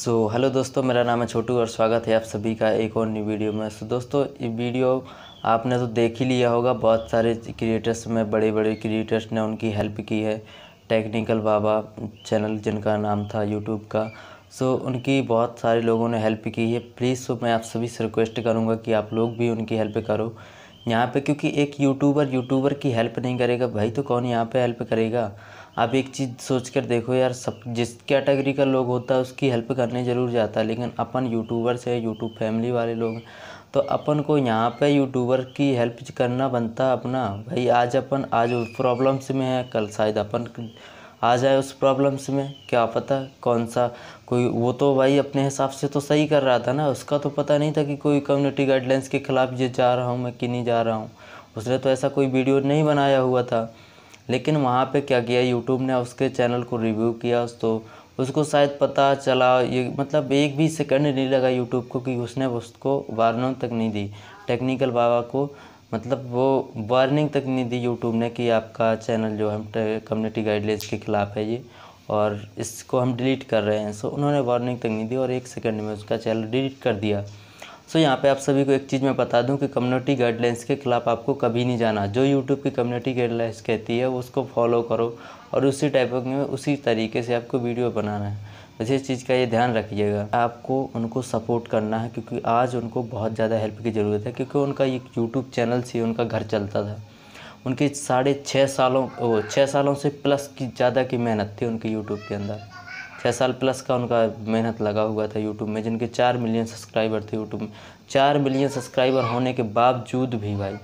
सो so, hello दोस्तों मेरा नाम है छोटू और स्वागत है आप सभी का एक और न्यू वीडियो में सो so, दोस्तों ये वीडियो आपने तो देख ही लिया होगा बहुत सारे क्रिएटर्स में बड़े बड़े क्रिएटर्स ने उनकी हेल्प की है टेक्निकल बाबा चैनल जिनका नाम था यूट्यूब का सो so, उनकी बहुत सारे लोगों ने हेल्प की है प्लीज़ सो मैं आप सभी से रिक्वेस्ट करूँगा कि आप लोग भी उनकी हेल्प करो यहाँ पर क्योंकि एक यूट्यूबर यूट्यूबर की हेल्प नहीं करेगा भाई तो कौन यहाँ पर हेल्प करेगा आप एक चीज़ सोच कर देखो यार सब जिस कैटेगरी का लोग होता है उसकी हेल्प करने ज़रूर जाता है लेकिन अपन यूट्यूबर्स है यूट्यूब फैमिली वाले लोग तो अपन को यहाँ पे यूट्यूबर की हेल्प करना बनता अपना भाई आज अपन आज उस प्रॉब्लम्स में है कल शायद अपन आ जाए उस प्रॉब्लम्स में क्या पता कौन सा कोई वो तो भाई अपने हिसाब से तो सही कर रहा था ना उसका तो पता नहीं था कि कोई कम्युनिटी गाइडलाइंस के ख़िलाफ़ ये जा रहा हूँ मैं कि नहीं जा रहा हूँ उसने तो ऐसा कोई वीडियो नहीं बनाया हुआ था लेकिन वहाँ पे क्या किया यूट्यूब ने उसके चैनल को रिव्यू किया तो उसको शायद पता चला ये मतलब एक भी सेकंड नहीं लगा यूट्यूब को कि उसने उसको वार्निंग तक नहीं दी टेक्निकल बाबा को मतलब वो वार्निंग तक नहीं दी यूट्यूब ने कि आपका चैनल जो है कम्युनिटी गाइडलाइंस के ख़िलाफ़ है ये और इसको हम डिलीट कर रहे हैं सो उन्होंने वार्निंग तक नहीं दी और एक सेकंड में उसका चैनल डिलीट कर दिया सो so, यहाँ पे आप सभी को एक चीज़ मैं बता दूँ कि कम्युनिटी गाइडलाइंस के खिलाफ आपको कभी नहीं जाना जो यूट्यूब की कम्युनिटी गाइडलाइंस कहती है उसको फॉलो करो और उसी टाइप में उसी तरीके से आपको वीडियो बनाना है बस इस चीज़ का ये ध्यान रखिएगा आपको उनको सपोर्ट करना है क्योंकि आज उनको बहुत ज़्यादा हेल्प की ज़रूरत है क्योंकि उनका एक यूट्यूब चैनल से उनका घर चलता था उनके साढ़े छः सालों छः सालों से प्लस की ज़्यादा की मेहनत थी उनके यूट्यूब के अंदर छः साल प्लस का उनका मेहनत लगा हुआ था यूट्यूब में जिनके चार मिलियन सब्सक्राइबर थे यूट्यूब में चार मिलियन सब्सक्राइबर होने के बावजूद भी भाई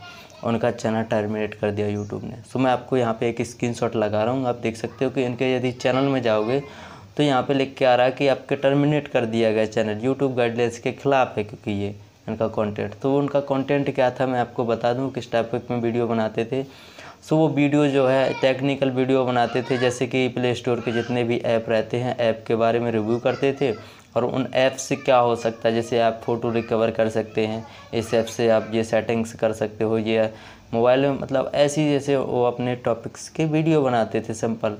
उनका चैनल टर्मिनेट कर दिया यूट्यूब ने सो मैं आपको यहाँ पे एक शॉट लगा रहा हूँ आप देख सकते हो कि इनके यदि चैनल में जाओगे तो यहाँ पे लिख के आ रहा है कि आपके टर्मिनेट कर दिया गया चैनल यूट्यूब गाइडलाइंस के ख़िलाफ़ है क्योंकि ये इनका कंटेंट तो उनका कंटेंट क्या था मैं आपको बता दूँ किस टॉपिक में वीडियो बनाते थे सो वो वीडियो जो है टेक्निकल वीडियो बनाते थे जैसे कि प्ले स्टोर के जितने भी ऐप रहते हैं ऐप के बारे में रिव्यू करते थे और उन ऐप से क्या हो सकता है जैसे आप फ़ोटो रिकवर कर सकते हैं इस ऐप से आप ये सेटिंग्स कर सकते हो ये मोबाइल में मतलब ऐसी जैसे वो अपने टॉपिक्स के वीडियो बनाते थे सिंपल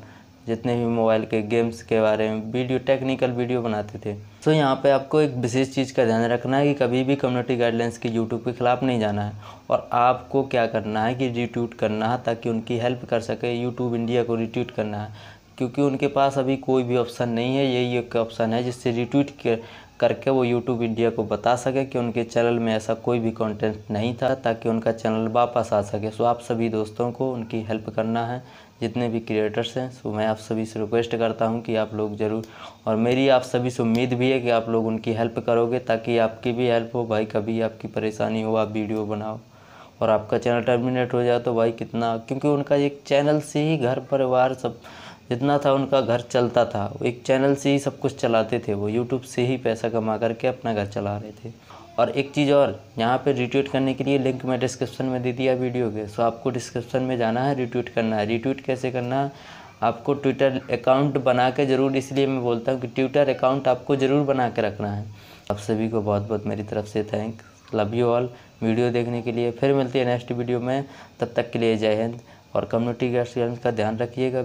जितने भी मोबाइल के गेम्स के बारे में वीडियो टेक्निकल वीडियो बनाते थे तो यहाँ पे आपको एक विशेष चीज़ का ध्यान रखना है कि कभी भी कम्युनिटी गाइडलाइंस की यूट्यूब के ख़िलाफ़ नहीं जाना है और आपको क्या करना है कि रिट्यूट करना है ताकि उनकी हेल्प कर सके यूट्यूब इंडिया को रिट्यूट करना है क्योंकि उनके पास अभी कोई भी ऑप्शन नहीं है यही एक ऑप्शन है जिससे रिट्वीट करके वो यूट्यूब इंडिया को बता सके कि उनके चैनल में ऐसा कोई भी कंटेंट नहीं था ताकि उनका चैनल वापस आ सके सो आप सभी दोस्तों को उनकी हेल्प करना है जितने भी क्रिएटर्स हैं सो मैं आप सभी से रिक्वेस्ट करता हूं कि आप लोग ज़रूर और मेरी आप सभी से उम्मीद भी है कि आप लोग उनकी हेल्प करोगे ताकि आपकी भी हेल्प हो भाई कभी आपकी परेशानी हो आप वीडियो बनाओ और आपका चैनल टर्मिनेट हो जाए तो भाई कितना क्योंकि उनका एक चैनल से ही घर परिवार सब जितना था उनका घर चलता था एक चैनल से ही सब कुछ चलाते थे वो यूट्यूब से ही पैसा कमा करके अपना घर चला रहे थे और एक चीज़ और यहाँ पे रिट्वीट करने के लिए लिंक मैं डिस्क्रिप्शन में दे दिया वीडियो के सो आपको डिस्क्रिप्शन में जाना है रिट्वीट करना है रिट्वीट कैसे करना है आपको ट्विटर अकाउंट बना के ज़रूर इसलिए मैं बोलता हूँ कि ट्विटर अकाउंट आपको ज़रूर बना के रखना है आप सभी को बहुत बहुत मेरी तरफ से thank love you all video देखने के लिए फिर मिलती है नेक्स्ट वीडियो में तब तक के लिए जय हिंद और कम्युनिटी गाइडलाइंस का ध्यान रखिएगा